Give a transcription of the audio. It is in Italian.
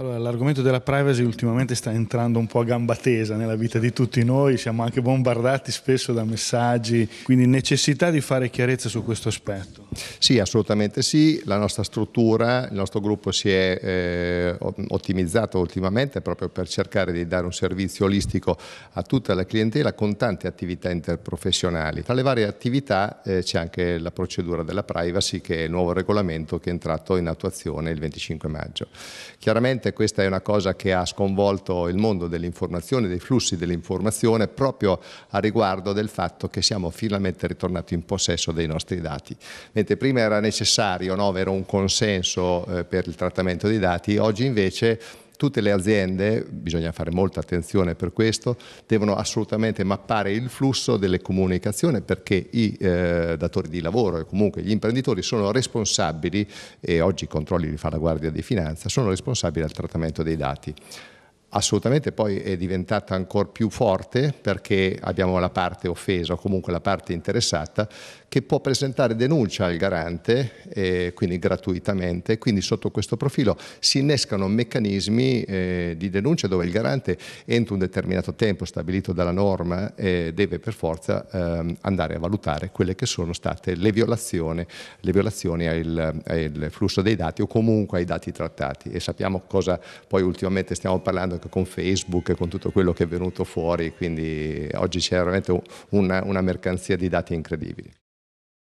Allora, l'argomento della privacy ultimamente sta entrando un po' a gamba tesa nella vita di tutti noi, siamo anche bombardati spesso da messaggi, quindi necessità di fare chiarezza su questo aspetto. Sì, assolutamente sì, la nostra struttura, il nostro gruppo si è eh, ottimizzato ultimamente proprio per cercare di dare un servizio olistico a tutta la clientela con tante attività interprofessionali. Tra le varie attività eh, c'è anche la procedura della privacy che è il nuovo regolamento che è entrato in attuazione il 25 maggio. Chiaramente questa è una cosa che ha sconvolto il mondo dell'informazione, dei flussi dell'informazione proprio a riguardo del fatto che siamo finalmente ritornati in possesso dei nostri dati. Mentre Ovviamente prima era necessario no, avere un consenso eh, per il trattamento dei dati, oggi invece tutte le aziende, bisogna fare molta attenzione per questo, devono assolutamente mappare il flusso delle comunicazioni perché i eh, datori di lavoro e comunque gli imprenditori sono responsabili, e oggi i controlli li fa la Guardia di Finanza, sono responsabili al trattamento dei dati assolutamente poi è diventata ancora più forte perché abbiamo la parte offesa o comunque la parte interessata che può presentare denuncia al garante, eh, quindi gratuitamente, quindi sotto questo profilo si innescano meccanismi eh, di denuncia dove il garante entro un determinato tempo stabilito dalla norma eh, deve per forza ehm, andare a valutare quelle che sono state le violazioni, le violazioni al, al flusso dei dati o comunque ai dati trattati e sappiamo cosa poi ultimamente stiamo parlando con Facebook, e con tutto quello che è venuto fuori, quindi oggi c'è veramente una, una mercanzia di dati incredibili.